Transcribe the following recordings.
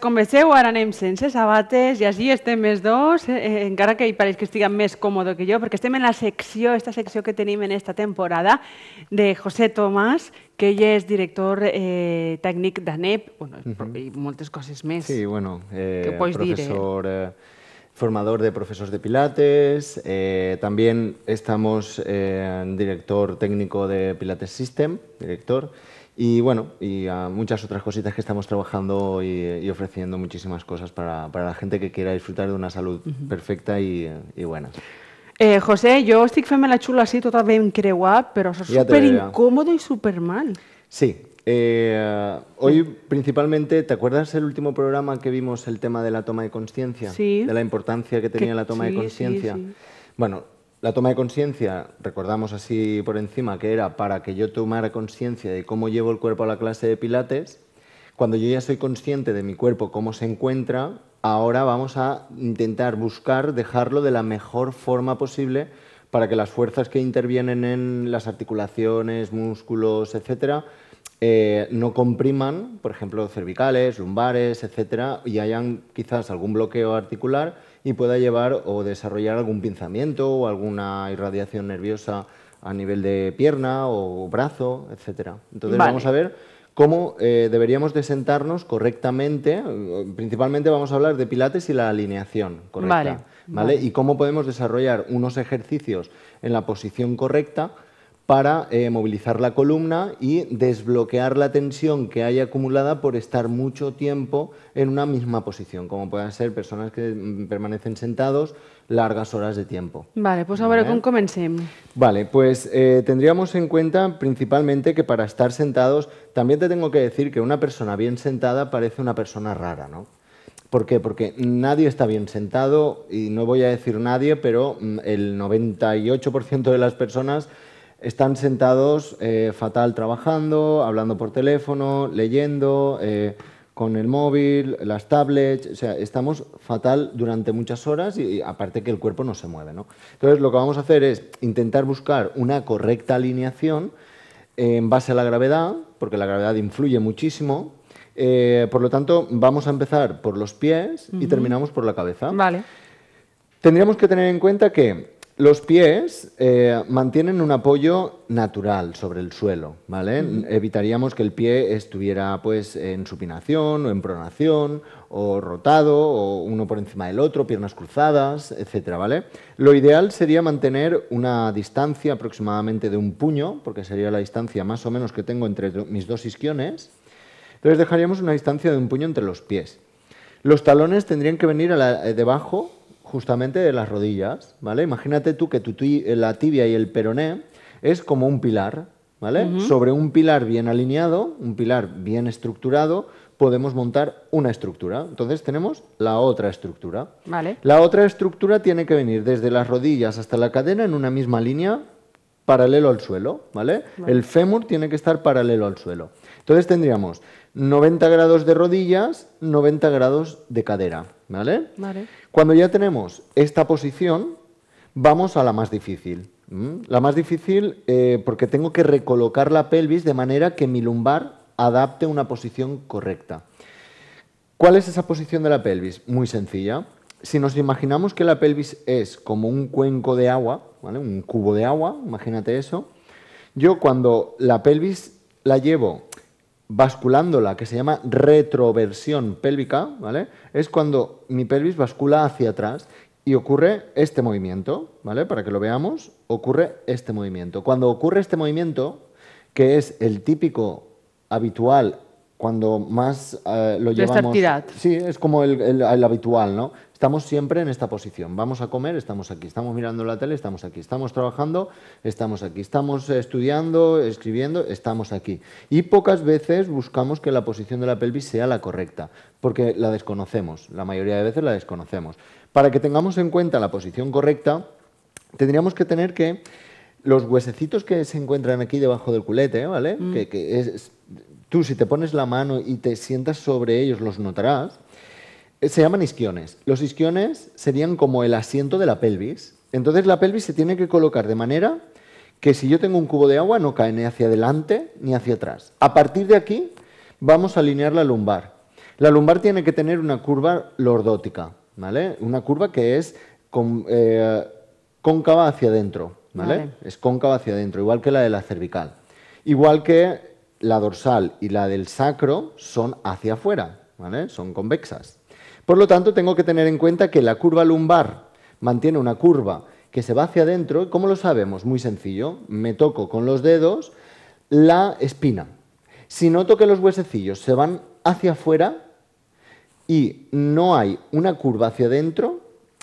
convenceu ara anem sense sabates Y así estem mes dos, en eh, eh, encara que pareix que estiguen més cómodo que jo, perquè estem en la secció, esta secció que tenim en esta temporada, de José Tomás que ell es director eh, tècnic d'ANEP, bueno, uh -huh. i moltes coses més. Sí, bueno, eh, eh formador de profesores de Pilates, también estamos eh, director técnico de Pilates System, director, y bueno, y a muchas otras cositas que estamos trabajando y, ofreciendo muchísimas cosas para, para, la gente que quiera disfrutar de una salud perfecta y, buena. Eh, José, yo que fent la chula todavía me ben pero pero súper incómodo y súper mal. Sí, eh, hoy principalmente, ¿te acuerdas el último programa que vimos el tema de la toma de conciencia? Sí. De la importancia que tenía la toma de conciencia. sí. Bueno, la toma de conciencia, recordamos así por encima que era para que yo tomara conciencia de cómo llevo el cuerpo a la clase de pilates. Cuando yo ya soy consciente de mi cuerpo, cómo se encuentra, ahora vamos a intentar buscar dejarlo de la mejor forma posible para que las fuerzas que intervienen en las articulaciones, músculos, etcétera, eh, no compriman, por ejemplo, cervicales, lumbares, etcétera, y hayan quizás algún bloqueo articular y pueda llevar o desarrollar algún pinzamiento o alguna irradiación nerviosa a nivel de pierna o brazo, etc. Entonces vamos a ver cómo eh, deberíamos de sentarnos correctamente. Principalmente vamos a hablar de pilates y la alineación correcta. ¿vale? Y cómo podemos desarrollar unos ejercicios en la posición correcta para eh, movilizar la columna y desbloquear la tensión que hay acumulada por estar mucho tiempo en una misma posición, como puedan ser personas que mm, permanecen sentados largas horas de tiempo. Vale, pues ahora, con ¿Vale? Vale, pues eh, tendríamos en cuenta principalmente que para estar sentados, también te tengo que decir que una persona bien sentada parece una persona rara, ¿no? ¿Por qué? Porque nadie está bien sentado, y no voy a decir nadie, pero mm, el 98% de las personas están sentados eh, fatal trabajando, hablando por teléfono, leyendo, eh, con el móvil, las tablets, o sea, estamos fatal durante muchas horas y, aparte que el cuerpo no se mueve, Entonces lo que vamos a hacer es intentar buscar una correcta alineación eh, en base a la gravedad, porque la gravedad influye muchísimo, por lo tanto vamos a empezar por los pies y terminamos por la cabeza. Vale. Tendríamos que tener en cuenta que los pies eh, mantienen un apoyo natural sobre el suelo, ¿vale? Evitaríamos que el pie estuviera pues en supinación o en pronación o rotado o uno por encima del otro, piernas cruzadas, etcétera, ¿vale? Lo ideal sería mantener una distancia aproximadamente de un puño, porque sería la distancia más o menos que tengo entre mis dos isquiones. Entonces dejaríamos una distancia de un puño entre los pies. Los talones tendrían que venir eh, debajo justamente de las rodillas, ¿vale? Imagínate tú que la tibia y el peroné es como un pilar, ¿vale? Sobre un pilar bien alineado, un pilar bien estructurado, podemos montar una estructura. Entonces tenemos la otra estructura. Vale. La otra estructura tiene que venir desde las rodillas hasta la cadena en una misma línea paralelo al suelo, ¿vale? El fémur tiene que estar paralelo al suelo. Entonces tendríamos 90 grados de rodillas, 90 grados de cadera, ¿vale? Cuando ya tenemos esta posición, vamos a la más difícil. La más difícil eh, porque tengo que recolocar la pelvis de manera que mi lumbar adapte una posición correcta. ¿Cuál es esa posición de la pelvis? Muy sencilla. Si nos imaginamos que la pelvis es como un cuenco de agua, un cubo de agua, imagínate eso, yo cuando la pelvis la llevo basculándola, que se llama retroversión pélvica, ¿vale? Es cuando mi pelvis bascula hacia atrás y ocurre este movimiento, ¿vale? Para que lo veamos, ocurre este movimiento. Cuando ocurre este movimiento, que es el típico habitual cuando más eh, lo llevamos... Sí, es como el, habitual, ¿no? Estamos siempre en esta posición. Vamos a comer, estamos aquí. Estamos mirando la tele, estamos aquí. Estamos trabajando, estamos aquí. Estamos estudiando, escribiendo, estamos aquí. Y pocas veces buscamos que la posición de la pelvis sea la correcta, porque la desconocemos. La mayoría de veces la desconocemos. Para que tengamos en cuenta la posición correcta, tendríamos que tener que los huesecitos que se encuentran aquí debajo del culete, ¿vale? Mm. que es, Tú si te pones la mano y te sientas sobre ellos, los notarás. Eh, se llaman isquiones. Los isquiones serían como el asiento de la pelvis. Entonces la pelvis se tiene que colocar de manera que si yo tengo un cubo de agua no cae ni hacia adelante ni hacia atrás. A partir de aquí vamos a alinear la lumbar. La lumbar tiene que tener una curva lordótica, ¿vale? Una curva que es con, eh, cóncava hacia adentro, ¿vale? Es cóncava hacia adentro, igual que la de la cervical. Igual que la dorsal y la del sacro son hacia afuera, son convexas. Por lo tanto, tengo que tener en cuenta que la curva lumbar mantiene una curva que se va hacia adentro. ¿Cómo lo sabemos? Muy sencillo. Me toco con los dedos la espina. Si noto que los huesecillos se van hacia afuera y no hay una curva hacia adentro,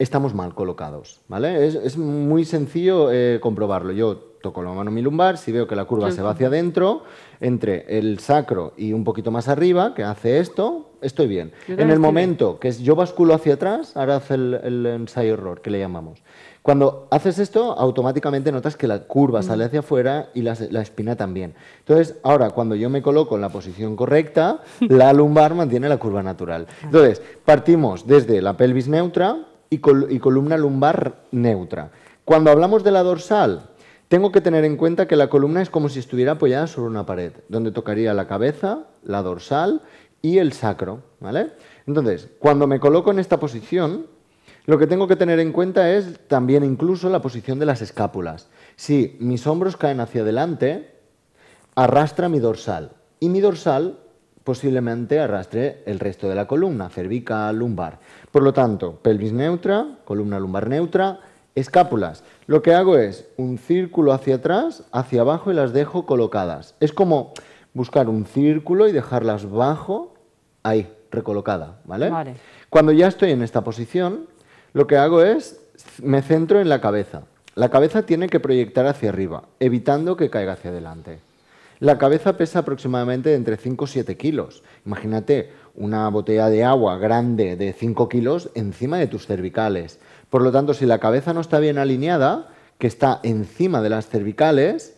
estamos mal colocados, ¿vale? Es, muy sencillo eh, comprobarlo. Yo toco la mano en mi lumbar, si veo que la curva se va hacia adentro, entre el sacro y un poquito más arriba, que hace esto, estoy bien. En el momento que yo basculo hacia atrás, ahora hace el, ensayo error, que le llamamos. Cuando haces esto, automáticamente notas que la curva sale hacia afuera y la, espina también. Entonces, ahora cuando yo me coloco en la posición correcta, la lumbar mantiene la curva natural. Entonces, partimos desde la pelvis neutra, y, columna lumbar neutra. Cuando hablamos de la dorsal, tengo que tener en cuenta que la columna es como si estuviera apoyada sobre una pared, donde tocaría la cabeza, la dorsal y el sacro, ¿vale? Entonces, cuando me coloco en esta posición, lo que tengo que tener en cuenta es también incluso la posición de las escápulas. Si mis hombros caen hacia adelante, arrastra mi dorsal y mi dorsal posiblemente arrastre el resto de la columna, cervical, lumbar. Por lo tanto, pelvis neutra, columna lumbar neutra, escápulas. Lo que hago es un círculo hacia atrás, hacia abajo y las dejo colocadas. Es como buscar un círculo y dejarlas bajo, ahí, recolocada, Cuando ya estoy en esta posición, lo que hago es me centro en la cabeza. La cabeza tiene que proyectar hacia arriba, evitando que caiga hacia adelante. La cabeza pesa aproximadamente entre 5 y 7 kilos. Imagínate una botella de agua grande de 5 kilos encima de tus cervicales. Por lo tanto, si la cabeza no está bien alineada, que está encima de las cervicales,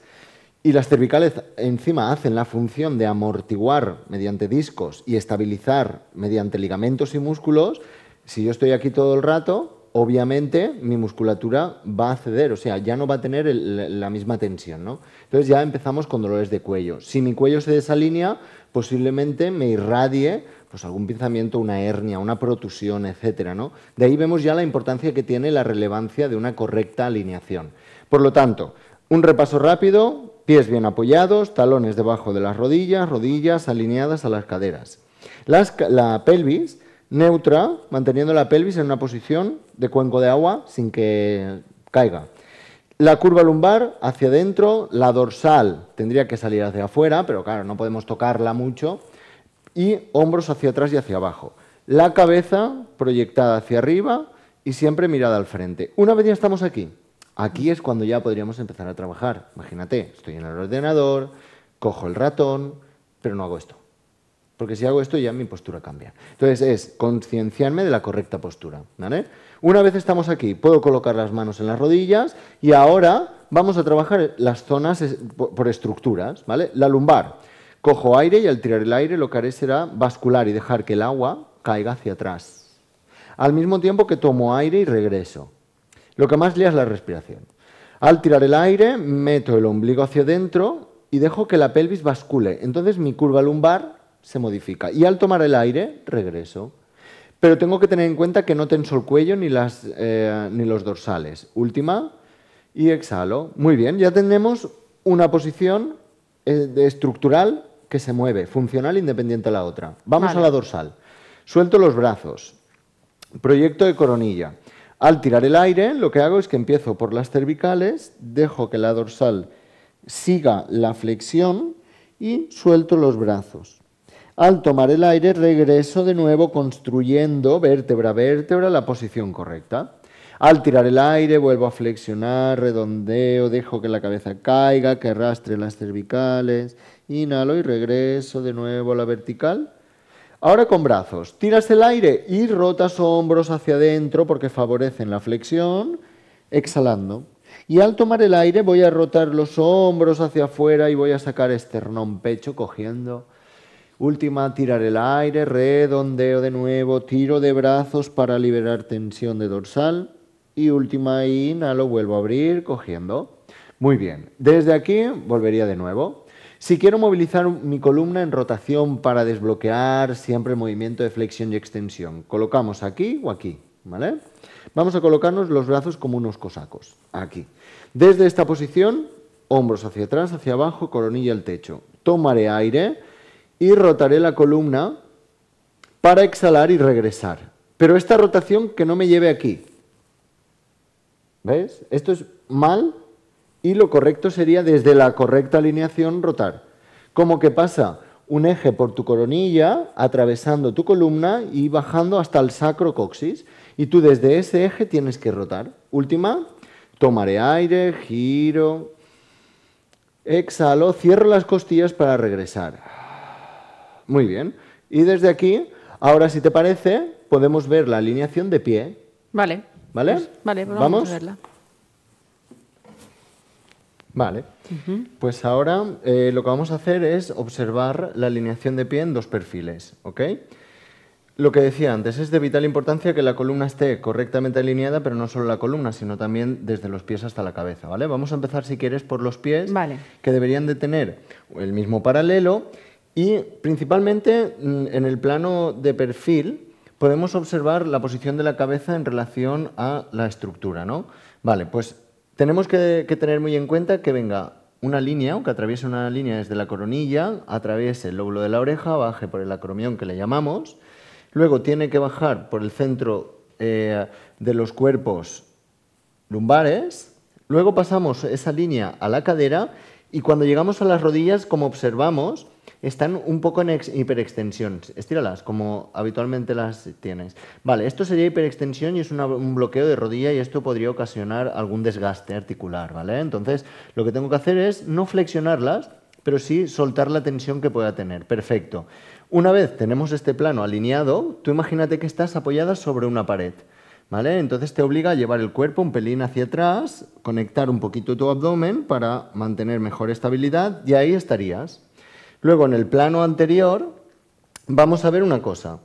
y las cervicales encima hacen la función de amortiguar mediante discos y estabilizar mediante ligamentos y músculos, si yo estoy aquí todo el rato, obviamente mi musculatura va a ceder, o sea, ya no va a tener la misma tensión, Entonces ya empezamos con dolores de cuello. Si mi cuello se desalinea, posiblemente me irradie pues algún pinzamiento, una hernia, una protusión, etcétera, De ahí vemos ya la importancia que tiene la relevancia de una correcta alineación. Por lo tanto, un repaso rápido, pies bien apoyados, talones debajo de las rodillas, rodillas alineadas a las caderas. la pelvis neutra, manteniendo la pelvis en una posición de cuenco de agua sin que caiga. La curva lumbar hacia adentro, la dorsal tendría que salir hacia afuera, pero claro, no podemos tocarla mucho, y hombros hacia atrás y hacia abajo. La cabeza proyectada hacia arriba y siempre mirada al frente. Una vez ya estamos aquí, aquí es cuando ya podríamos empezar a trabajar. Imagínate, estoy en el ordenador, cojo el ratón, pero no hago esto. Porque si hago esto ya mi postura cambia. Entonces es concienciarme de la correcta postura. Una vez estamos aquí, puedo colocar las manos en las rodillas y ahora vamos a trabajar las zonas por estructuras. ¿vale? La lumbar. Cojo aire y al tirar el aire lo que haré será bascular y dejar que el agua caiga hacia atrás. Al mismo tiempo que tomo aire y regreso. Lo que más lea es la respiración. Al tirar el aire, meto el ombligo hacia adentro y dejo que la pelvis bascule. Entonces mi curva lumbar se modifica. Y al tomar el aire, regreso. Pero tengo que tener en cuenta que no tenso el cuello ni, las, eh, los dorsales. Última y exhalo. Muy bien, ya tenemos una posición eh, de estructural que se mueve, funcional independiente a la otra. Vamos a la dorsal. Suelto los brazos. Proyecto de coronilla. Al tirar el aire, lo que hago es que empiezo por las cervicales, dejo que la dorsal siga la flexión y suelto los brazos. Al tomar el aire regreso de nuevo construyendo vértebra a vértebra la posición correcta. Al tirar el aire vuelvo a flexionar, redondeo, dejo que la cabeza caiga, que arrastre las cervicales. Inhalo y regreso de nuevo a la vertical. Ahora con brazos. Tiras el aire y rotas hombros hacia adentro porque favorecen la flexión. Exhalando. Y al tomar el aire voy a rotar los hombros hacia afuera y voy a sacar esternón pecho cogiendo Última, tirar el aire, redondeo de nuevo, tiro de brazos para liberar tensión de dorsal. Y última, inhalo, vuelvo a abrir, cogiendo. Muy bien, desde aquí volvería de nuevo. Si quiero movilizar mi columna en rotación para desbloquear siempre el movimiento de flexión y extensión, colocamos aquí o aquí, ¿vale? Vamos a colocarnos los brazos como unos cosacos, aquí. Desde esta posición, hombros hacia atrás, hacia abajo, coronilla al techo. Tomaré aire y rotaré la columna para exhalar y regresar. Pero esta rotación que no me lleve aquí. ¿Ves? Esto es mal y lo correcto sería desde la correcta alineación rotar. Como que pasa un eje por tu coronilla, atravesando tu columna y bajando hasta el sacro coxis. Y tú desde ese eje tienes que rotar. Última, tomaré aire, giro, exhalo, cierro las costillas para regresar. Muy bien. Y desde aquí, ahora si te parece, podemos ver la alineación de pie. Vale. ¿Vale? Pues, vale, pues vamos, a verla. Vale. Pues ahora eh, lo que vamos a hacer es observar la alineación de pie en dos perfiles, Lo que decía antes, es de vital importancia que la columna esté correctamente alineada, pero no solo la columna, sino también desde los pies hasta la cabeza, ¿vale? Vamos a empezar, si quieres, por los pies, que deberían de tener el mismo paralelo y principalmente mm, en el plano de perfil podemos observar la posición de la cabeza en relación a la estructura. ¿no? Vale, pues tenemos que, tener muy en cuenta que venga una línea, aunque que atraviese una línea desde la coronilla, atraviese el lóbulo de la oreja, baje por el acromión que le llamamos, luego tiene que bajar por el centro eh, de los cuerpos lumbares, luego pasamos esa línea a la cadera y cuando llegamos a las rodillas, como observamos, están un poco en hiperextensión. Estíralas, como habitualmente las tienes. Vale, esto sería hiperextensión y es un bloqueo de rodilla y esto podría ocasionar algún desgaste articular, ¿vale? Entonces, lo que tengo que hacer es no flexionarlas, pero sí soltar la tensión que pueda tener. Perfecto. Una vez tenemos este plano alineado, tú imagínate que estás apoyada sobre una pared. ¿Vale? Entonces te obliga a llevar el cuerpo un pelín hacia atrás, conectar un poquito tu abdomen para mantener mejor estabilidad y ahí estarías. Luego, en el plano anterior, vamos a ver una cosa.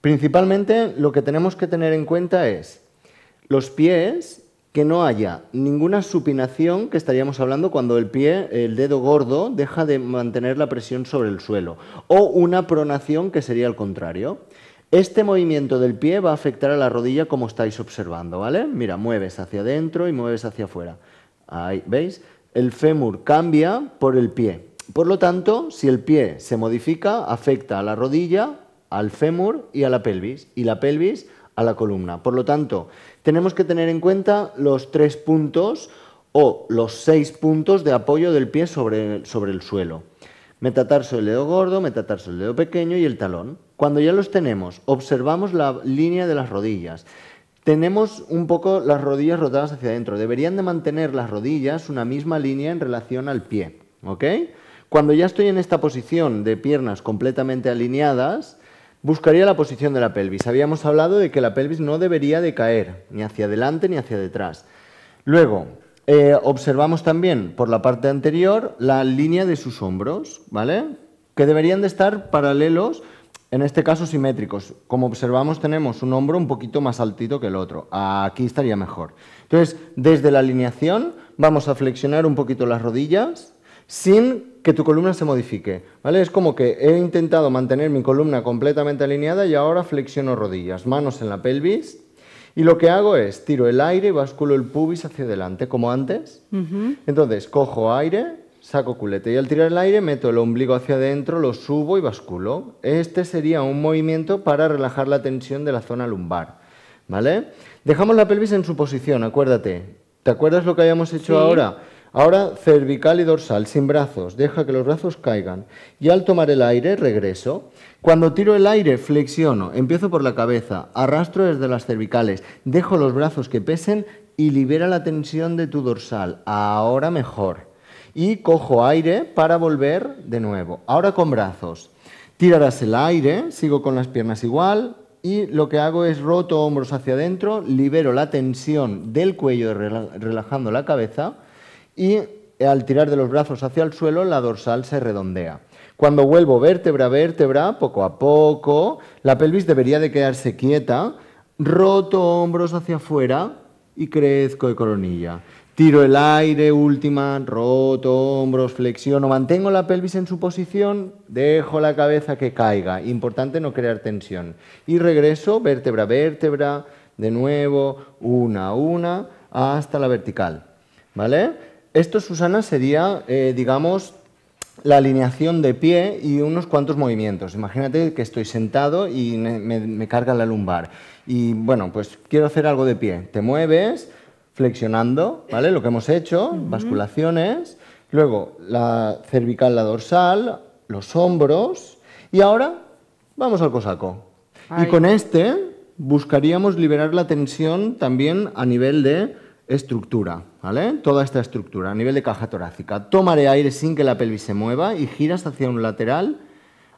Principalmente lo que tenemos que tener en cuenta es los pies, que no haya ninguna supinación que estaríamos hablando cuando el pie, el dedo gordo, deja de mantener la presión sobre el suelo, o una pronación que sería el contrario. Este movimiento del pie va a afectar a la rodilla como estáis observando, ¿vale? Mira, mueves hacia adentro y mueves hacia afuera. Ahí, ¿veis? El fémur cambia por el pie. Por lo tanto, si el pie se modifica, afecta a la rodilla, al fémur y a la pelvis, y la pelvis a la columna. Por lo tanto, tenemos que tener en cuenta los tres puntos o los seis puntos de apoyo del pie sobre, el, suelo. Metatarso el dedo gordo, metatarso el dedo pequeño y el talón. Cuando ya los tenemos, observamos la línea de las rodillas. Tenemos un poco las rodillas rotadas hacia adentro. Deberían de mantener las rodillas una misma línea en relación al pie. ¿Ok? Cuando ya estoy en esta posición de piernas completamente alineadas, buscaría la posición de la pelvis. Habíamos hablado de que la pelvis no debería de caer, ni hacia adelante ni hacia detrás. Luego, eh, observamos también por la parte anterior la línea de sus hombros, ¿vale? Que deberían de estar paralelos, en este caso simétricos. Como observamos, tenemos un hombro un poquito más altito que el otro. Aquí estaría mejor. Entonces, desde la alineación, vamos a flexionar un poquito las rodillas sin que tu columna se modifique, ¿vale? Es como que he intentado mantener mi columna completamente alineada y ahora flexiono rodillas, manos en la pelvis, y lo que hago es tiro el aire y basculo el pubis hacia adelante, como antes. Entonces cojo aire, saco culete y al tirar el aire meto el ombligo hacia adentro, lo subo y basculo. Este sería un movimiento para relajar la tensión de la zona lumbar. ¿Vale? Dejamos la pelvis en su posición, acuérdate. ¿Te acuerdas lo que habíamos hecho ahora? Ahora cervical y dorsal, sin brazos, deja que los brazos caigan. Y al tomar el aire, regreso. Cuando tiro el aire, flexiono, empiezo por la cabeza, arrastro desde las cervicales, dejo los brazos que pesen y libera la tensión de tu dorsal. Ahora mejor. Y cojo aire para volver de nuevo. Ahora con brazos. Tirarás el aire, sigo con las piernas igual, y lo que hago es roto hombros hacia adentro, libero la tensión del cuello relajando la cabeza y al tirar de los brazos hacia el suelo la dorsal se redondea. Cuando vuelvo vértebra a vértebra, poco a poco, la pelvis debería de quedarse quieta, roto hombros hacia afuera y crezco de coronilla. Tiro el aire, última, roto, hombros, flexiono, mantengo la pelvis en su posición, dejo la cabeza que caiga, importante no crear tensión. Y regreso vértebra a vértebra, de nuevo, una a una, hasta la vertical. ¿Vale? esto, Susana, sería, eh, digamos, la alineación de pie y unos cuantos movimientos. Imagínate que estoy sentado y me, carga la lumbar. Y bueno, pues quiero hacer algo de pie. Te mueves flexionando, ¿vale? Lo que hemos hecho, basculaciones, luego la cervical, la dorsal, los hombros y ahora vamos al cosaco. Y con este buscaríamos liberar la tensión también a nivel de estructura. Toda esta estructura a nivel de caja torácica. Tomaré aire sin que la pelvis se mueva y giras hacia un lateral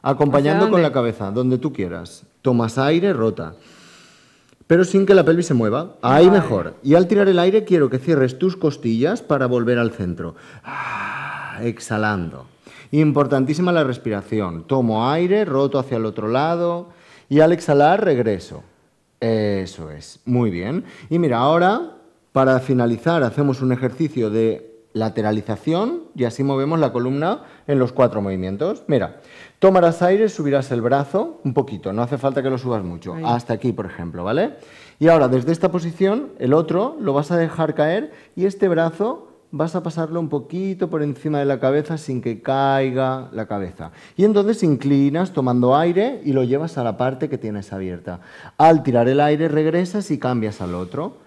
acompañando con la cabeza, donde tú quieras. Tomas aire, rota. Pero sin que la pelvis se mueva. Ahí mejor. Y al tirar el aire quiero que cierres tus costillas para volver al centro. Ah, exhalando. Importantísima la respiración. Tomo aire, roto hacia el otro lado y al exhalar regreso. Eso es. Muy bien. Y mira, ahora para finalizar, hacemos un ejercicio de lateralización y así movemos la columna en los cuatro movimientos. Mira, tomarás aire, subirás el brazo un poquito, no hace falta que lo subas mucho, hasta aquí, por ejemplo, ¿vale? Y ahora, desde esta posición, el otro lo vas a dejar caer y este brazo vas a pasarlo un poquito por encima de la cabeza sin que caiga la cabeza. Y entonces inclinas tomando aire y lo llevas a la parte que tienes abierta. Al tirar el aire regresas y cambias al otro.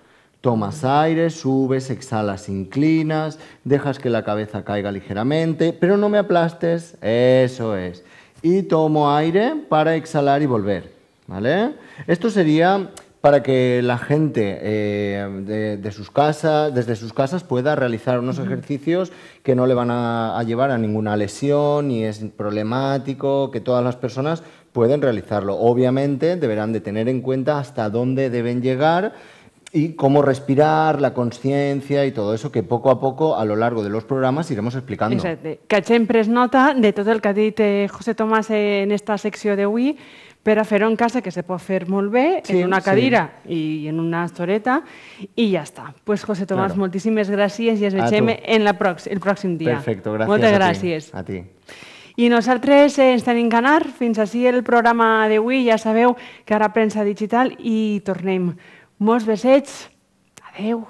Tomas aire, subes, exhalas, inclinas, dejas que la cabeza caiga ligeramente, pero no me aplastes, eso es. Y tomo aire para exhalar y volver, ¿vale? Esto sería para que la gente eh, de, sus casas, desde sus casas pueda realizar unos ejercicios que no le van a, llevar a ninguna lesión y es problemático, que todas las personas pueden realizarlo. Obviamente deberán de tener en cuenta hasta dónde deben llegar y cómo respirar, la conciencia y todo eso que poco a poco a lo largo de los programas, iremos explicando. Exacte. Que siempre nota de todo el que ha dicho eh, José Tomás en esta sección de per a fer en casa, que se puede hacer molt en una cadira y en una estoreta, y ya está. pues, José Tomás, muchísimas moltíssimes gràcies i ens en la el pròxim dia. Perfecto, gràcies Moltes a A ti. Y nosaltres estem ens tenim que anar. Fins el programa de Wii, Ja sabeu que ara Prensa digital i tornem Molts besets. Adeu.